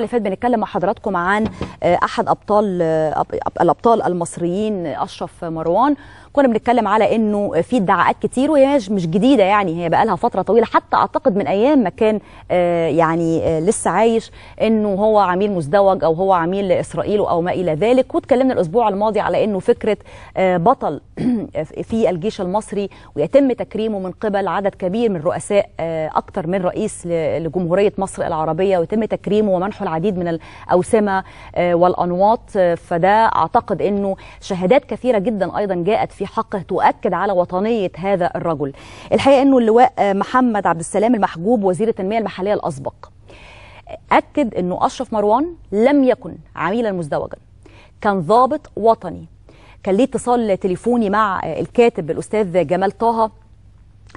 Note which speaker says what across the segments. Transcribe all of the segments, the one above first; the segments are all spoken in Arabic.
Speaker 1: اللي فاتت بنتكلم مع حضراتكم عن آه، احد ابطال آه، الابطال المصريين آه، اشرف مروان كنا بنتكلم على انه في ادعاءات كتير وهي مش جديده يعني هي بقى لها فتره طويله حتى اعتقد من ايام ما كان يعني لسه عايش انه هو عميل مزدوج او هو عميل لاسرائيل او ما الى ذلك واتكلمنا الاسبوع الماضي على انه فكره بطل في الجيش المصري ويتم تكريمه من قبل عدد كبير من رؤساء اكثر من رئيس لجمهوريه مصر العربيه ويتم تكريمه ومنحه العديد من الأوسمة آه، والأنواط آه، فده أعتقد أنه شهادات كثيرة جدا أيضا جاءت في حقه تؤكد على وطنية هذا الرجل الحقيقة أنه اللواء آه، محمد عبد السلام المحجوب وزير التنمية المحلية الأسبق أكد أنه أشرف مروان لم يكن عميلا مزدوجا كان ضابط وطني كان ليه اتصال تليفوني مع الكاتب الأستاذ جمال طه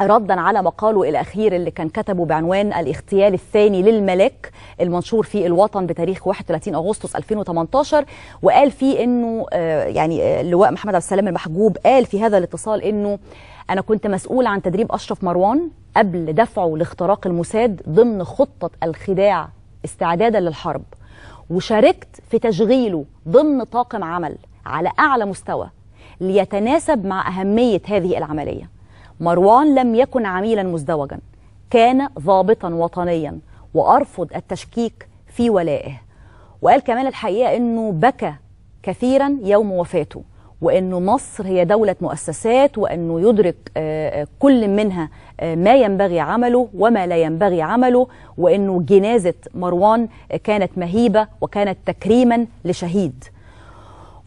Speaker 1: ردا على مقاله الأخير اللي كان كتبه بعنوان الاغتيال الثاني للملاك المنشور في الوطن بتاريخ 31 أغسطس 2018 وقال فيه أنه آه، يعني آه، اللواء محمد عبد السلام المحجوب قال في هذا الاتصال أنه أنا كنت مسؤول عن تدريب أشرف مروان قبل دفعه لاختراق الموساد ضمن خطة الخداع استعدادا للحرب وشاركت في تشغيله ضمن طاقم عمل على أعلى مستوى ليتناسب مع أهمية هذه العملية مروان لم يكن عميلا مزدوجا كان ضابطا وطنيا وأرفض التشكيك في ولائه وقال كمان الحقيقة أنه بكى كثيرا يوم وفاته وأنه مصر هي دولة مؤسسات وأنه يدرك آه، آه، كل منها آه، ما ينبغي عمله وما لا ينبغي عمله وأنه جنازة مروان كانت مهيبة وكانت تكريما لشهيد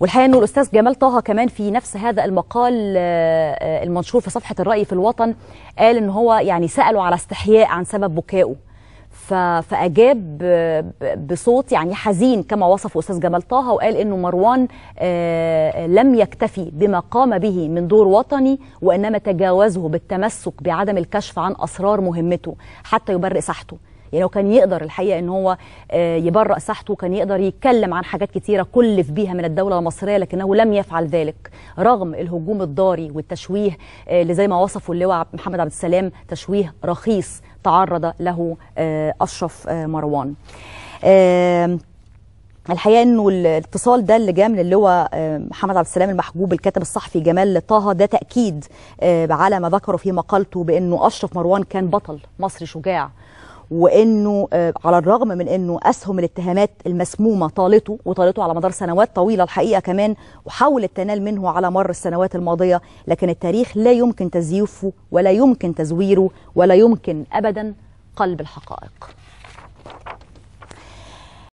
Speaker 1: والحقيقه انه الاستاذ جمال طه كمان في نفس هذا المقال آه، آه، المنشور في صفحه الراي في الوطن قال ان هو يعني ساله على استحياء عن سبب بكائه فاجاب بصوت يعني حزين كما وصف استاذ جمال طه وقال انه مروان آه، لم يكتفي بما قام به من دور وطني وانما تجاوزه بالتمسك بعدم الكشف عن اسرار مهمته حتى يبرئ ساحته يعني لو كان يقدر الحقيقه ان هو آه، يبرأ ساحته كان يقدر يتكلم عن حاجات كتيره كلف بيها من الدوله المصريه لكنه لم يفعل ذلك رغم الهجوم الضاري والتشويه آه، اللي زي ما وصفه اللواء محمد عبد السلام تشويه رخيص تعرض له آه، اشرف مروان الحقيقه انه الاتصال ده اللي جاء من اللواء محمد عبد السلام المحجوب الكاتب الصحفي جمال طه ده تاكيد على ما ذكره في مقالته بانه اشرف مروان كان بطل مصري شجاع وانه آه، على الرغم من انه اسهم الاتهامات المسمومه طالته وطالته على مدار سنوات طويله الحقيقه كمان وحاول التنال منه على مر السنوات الماضيه لكن التاريخ لا يمكن تزييفه ولا يمكن تزويره ولا يمكن ابدا قلب الحقائق